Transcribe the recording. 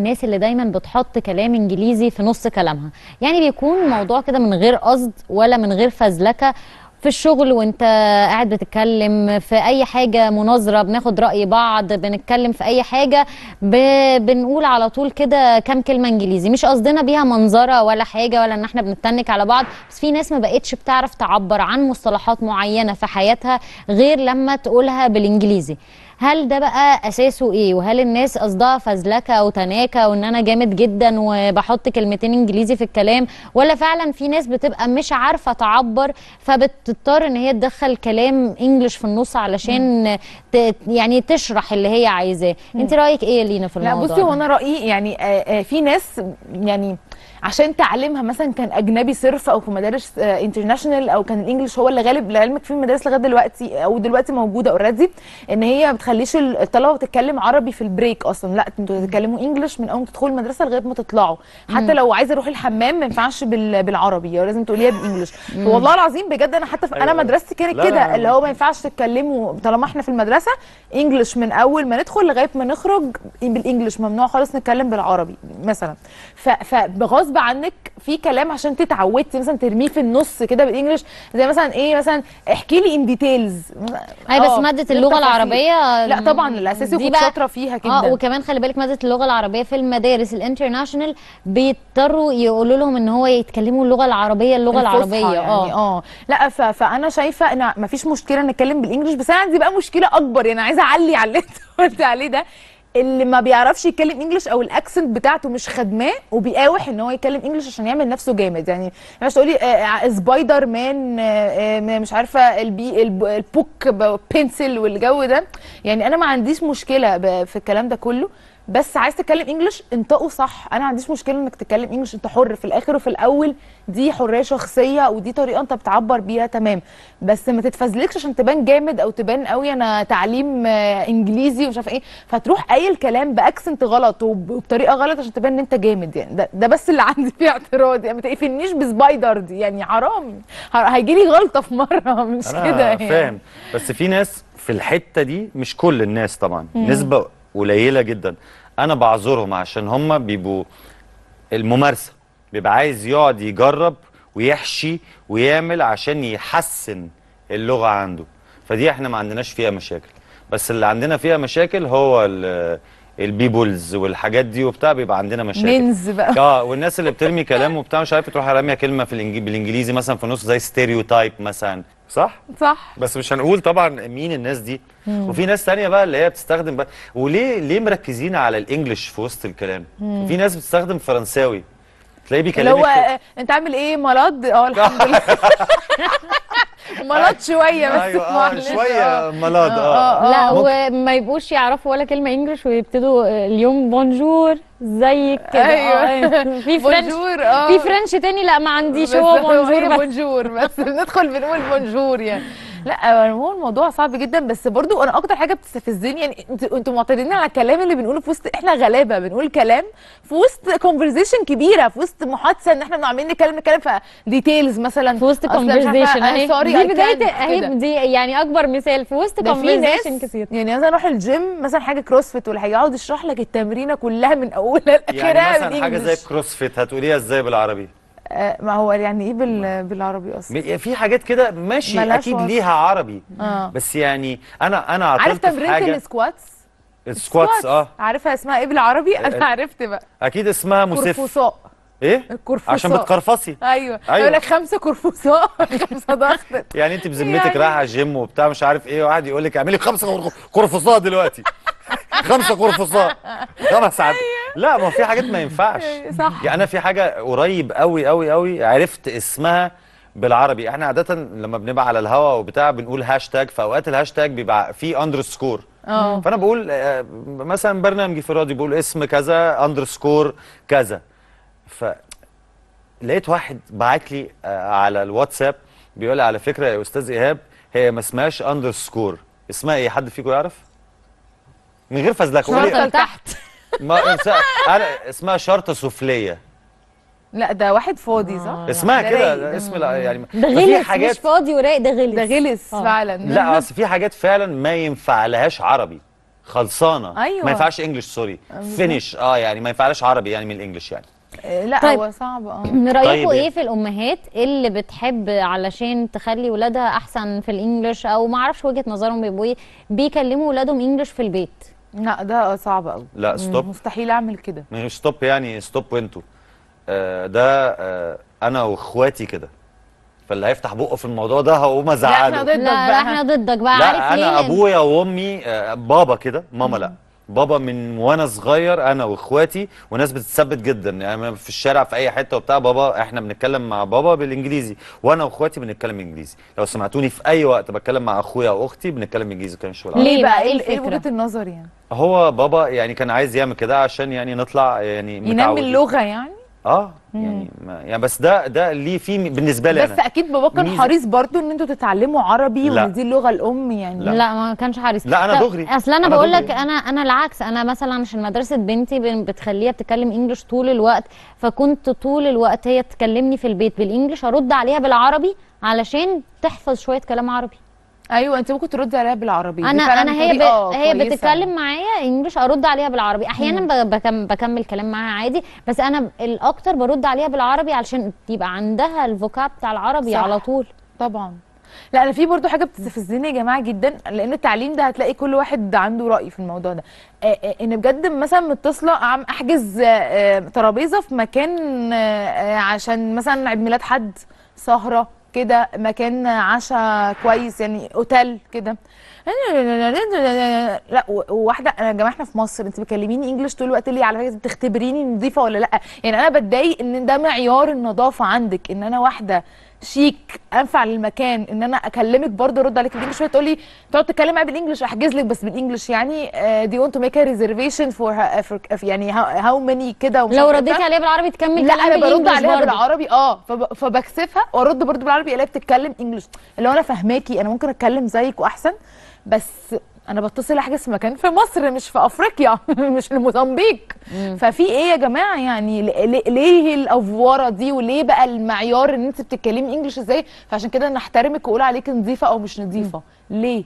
الناس اللي دايما بتحط كلام انجليزي في نص كلامها يعني بيكون موضوع كده من غير قصد ولا من غير فزلكه في الشغل وانت قاعد بتتكلم في اي حاجه مناظره بناخد راي بعض بنتكلم في اي حاجه ب... بنقول على طول كده كام كلمه انجليزي مش قصدنا بيها منظره ولا حاجه ولا ان احنا بنتنك على بعض بس في ناس ما بقتش بتعرف تعبر عن مصطلحات معينه في حياتها غير لما تقولها بالانجليزي هل ده بقى اساسه ايه وهل الناس قصدها فزلكه وتناكه وان انا جامد جدا وبحط كلمتين انجليزي في الكلام ولا فعلا في ناس بتبقى مش عارفه تعبر فبتضطر ان هي تدخل كلام انجلش في النص علشان ت... يعني تشرح اللي هي عايزاه انت رايك ايه لينا في الموضوع لا بصي هو انا رايي يعني في ناس يعني عشان تعليمها مثلا كان اجنبي صرف او في مدارس انترناشونال آه، او كان الانجليش هو اللي غالب لعلمك في المدارس لغايه دلوقتي او دلوقتي موجوده اوريدي ان هي ما بتخليش الطلبه تتكلم عربي في البريك اصلا لا انتوا تتكلموا انجليش من اول ما تدخلوا المدرسه لغايه ما تطلعوا حتى لو عايزه اروح الحمام ما ينفعش بالعربي يعني لازم تقوليها بالانجلش والله العظيم بجد انا حتى أيوة. انا مدرستي كانت كده اللي هو ما ينفعش تتكلموا طالما احنا في المدرسه انجلش من اول ما ندخل لغايه ما نخرج بالانجلش ممنوع خالص نتكلم بالعربي مثلا فبغض غصب عنك في كلام عشان تتعودتي مثلا ترميه في النص كده بالانجلش زي مثلا ايه مثلا احكي لي ان ديتيلز اي بس آه، ماده اللغه العربيه لا طبعا الاساسي كنت شاطره فيها كده اه وكمان خلي بالك ماده اللغه العربيه في المدارس الانترناشونال بيضطروا يقولوا لهم ان هو يتكلموا اللغه العربيه اللغه العربيه يعني اه اه لا فانا شايفه ان مفيش مشكله نتكلم بالانجلش بس انا عندي بقى مشكله اكبر يعني عايزه اعلي على اللي انت قلت عليه ده اللي ما بيعرفش يتكلم انجلش او الاكسنت بتاعته مش خدماه وبيقاوح ان هو يتكلم انجلش عشان يعمل نفسه جامد يعني مش تقولي آه، آه، سبايدر مان آه، مش عارفه البي البوك بنسل والجو ده يعني انا ما عنديش مشكله في الكلام ده كله بس عايز تتكلم انجلش انطقه صح انا ما عنديش مشكله انك تتكلم انجلش انت حر في الاخر وفي الاول دي حريه شخصيه ودي طريقه انت بتعبر بيها تمام بس ما تتفزلكش عشان تبان جامد او تبان قوي انا تعليم آه، انجليزي ومش عارفه ايه فتروح اي الكلام باكسنت غلط وبطريقه غلط عشان تبان ان انت جامد يعني ده, ده بس اللي عندي فيه اعتراض يعني ما تقفلنيش بسبايدر دي يعني حرام هيجي لي غلطه في مره مش كده يعني فاهم بس في ناس في الحته دي مش كل الناس طبعا مم. نسبه قليله جدا انا بعذرهم عشان هم بيبقوا الممارسه بيبقى عايز يقعد يجرب ويحشي ويعمل عشان يحسن اللغه عنده فدي احنا ما عندناش فيها مشاكل بس اللي عندنا فيها مشاكل هو البيبولز والحاجات دي وبتاع بيبقى عندنا مشاكل مينز بقى اه والناس اللي بترمي كلام وبتاع مش عارفه تروح راميه كلمه في الانجليزي مثلا في النص زي ستيريوتايب مثلا صح صح بس مش هنقول طبعا مين الناس دي مم. وفي ناس ثانيه بقى اللي هي بتستخدم بقى وليه ليه مركزين على الانجليش في وسط الكلام في ناس بتستخدم فرنساوي تلاقيه بيكلمك اللي هو انت عامل ايه مرض اه الحمد لله ملاط شويه بس أيوة آه شويه آه. ملاط اه, آه،, آه. لا وما يبقوش يعرفوا ولا كلمه انجلش ويبتدوا اليوم بونجور زيك كده أيوة. ايوه في فرنش في فرنش تاني لا ما عنديش هو بونجور بس بونجور بس بندخل بنقول بونجور يعني لا هو الموضوع صعب جدا بس برضو انا اكتر حاجه بتستفزني يعني انتوا معترضين على الكلام اللي بنقوله في وسط احنا غلابه بنقول كلام في وسط كونفرزيشن كبيره في وسط محادثه ان احنا عمالين نتكلم نتكلم في ديتيلز مثلا في وسط كونفرزيشن اهي دي بدايه اهي دي يعني اكبر مثال في وسط كونفرزيشن كتير يعني مثلا اروح الجيم مثلا حاجه كروسفيت ولا حاجه يقعد يشرح لك التمرينه كلها من اولها لاخرها يعني مثلا حاجه زي فيت هتقوليها ازاي بالعربي آه، ما هو يعني ايه بال... بالعربي اصلا في حاجات كده ماشي اكيد وصف. ليها عربي آه. بس يعني انا انا عارف تمرينه السكواتس السكواتس اه عارفها اسمها ايه بالعربي انا عرفت بقى اكيد اسمها مسف كرفصاء ايه الكرفصاء عشان بتقرفصي ايوه ايوه يقول لك خمسه كرفصاء خمسه ضغط يعني انت بذمتك يعني... رايحه جيم وبتاع مش عارف ايه واحد يقول لك اعملي خمسه كرفصاء دلوقتي خمسه كرفصاء خمس ساعات أيوة. لا ما في حاجات ما ينفعش إيه، صح يعني انا في حاجه قريب قوي قوي قوي عرفت اسمها بالعربي احنا عاده لما بنبقى على الهوا وبتاع بنقول هاشتاج في اوقات الهاشتاج بيبقى فيه آه. اندرسكور فانا بقول آه، مثلا برنامجي في الراديو بيقول اسم كذا اندرسكور كذا ف لقيت واحد بعت لي آه، على الواتساب بيقول لي على فكره يا استاذ ايهاب هي ما اسمهاش اندرسكور اسمها ايه حد فيكم يعرف من غير فزلكه شرطه تحت ما انا اسمها شرطه سفليه لا ده واحد فاضي صح؟ آه اسمها كده اسم يعني ده غلس حاجات... مش فاضي ورايق ده غلس ده غلس آه. فعلا لا اصل في حاجات فعلا ما ينفع لهاش عربي خلصانه أيوة. ما ينفعش انجلش سوري فينش اه يعني ما ينفعش عربي يعني من الانجلش يعني آه، لا طيب. هو صعب اه رايكم طيب ايه في الامهات اللي بتحب علشان تخلي ولادها احسن في الانجليش او ما اعرفش وجهه نظرهم بيبقوا ايه بيكلموا ولادهم انجليش في البيت لا ده صعب قوي لا ستوب مستحيل اعمل كده مش ستوب يعني ستوب وانتو آه، ده آه، انا واخواتي كده فاللي هيفتح بقه في الموضوع ده هقوم ازعله لا احنا ضدك بقى لا احنا ضدك بقى عارف ليه؟ لا انا ابويا وامي آه، بابا كده ماما لا بابا من وانا صغير انا واخواتي وناس بتتثبت جدا يعني في الشارع في اي حته وبتاع بابا احنا بنتكلم مع بابا بالانجليزي وانا واخواتي بنتكلم انجليزي لو سمعتوني في اي وقت بتكلم مع اخويا او اختي بنتكلم انجليزي كان شويه ليه بقى ايه, إيه وجهه النظر يعني هو بابا يعني كان عايز يعمل كده عشان يعني نطلع يعني ينمي اللغه يعني اه يعني يعني بس ده ده ليه في بالنسبه لي بس أنا. اكيد بابا كان حريص برضو ان انتوا تتعلموا عربي لا. ودي اللغه الام يعني لا, لا ما كانش حريص لا انا دغري اصل انا, أنا بقول لك انا انا العكس انا مثلا عشان مدرسه بنتي بتخليها بتتكلم انجلش طول الوقت فكنت طول الوقت هي تكلمني في البيت بالانجلش ارد عليها بالعربي علشان تحفظ شويه كلام عربي ايوه انت ممكن ترد عليها بالعربي انا انا هي ب... هي كويسة. بتتكلم معايا انجلش ارد عليها بالعربي احيانا بكم... بكمل كلام معاها عادي بس انا الاكتر برد عليها بالعربي علشان يبقى عندها الفوكاب بتاع العربي صح. على طول طبعا لا انا في برضو حاجه بتستفزني يا جماعه جدا لان التعليم ده هتلاقي كل واحد عنده راي في الموضوع ده آه، آه، ان بجد مثلا متصله عم احجز آه، ترابيزه في مكان عشان مثلا عيد ميلاد حد سهره كده مكان عشاء كويس يعني اوتيل كده لا وواحده انا يا جماعه احنا في مصر انت بتكلميني انجلش طول الوقت ليه على فكره بتختبريني نظيفه ولا لا يعني انا بتضايق ان ده معيار النظافه عندك ان انا واحده شيك انفع للمكان ان انا اكلمك برضه ارد عليك بالانجلش شويه تقولي تقعد تتكلم معايا بالانجلش احجز لك بس بالانجلش يعني دي وانت تو ميك ا ريزرفيشن فور يعني هاو ماني كده لو رديت عليها بالعربي تكمل لا انا برد عليها بالعربي اه فبكسفها وارد برضه بالعربي الاقيها بتتكلم انجلش اللي هو انا فهماكي انا ممكن اتكلم زيك واحسن بس انا بتصل احجز مكان في مصر مش في افريقيا مش الموزمبيق ففي ايه يا جماعه يعني ليه الافوره دي وليه بقى المعيار ان انت بتتكلمي انجلش ازاي فعشان كده نحترمك واقول عليك نظيفه او مش نظيفه ليه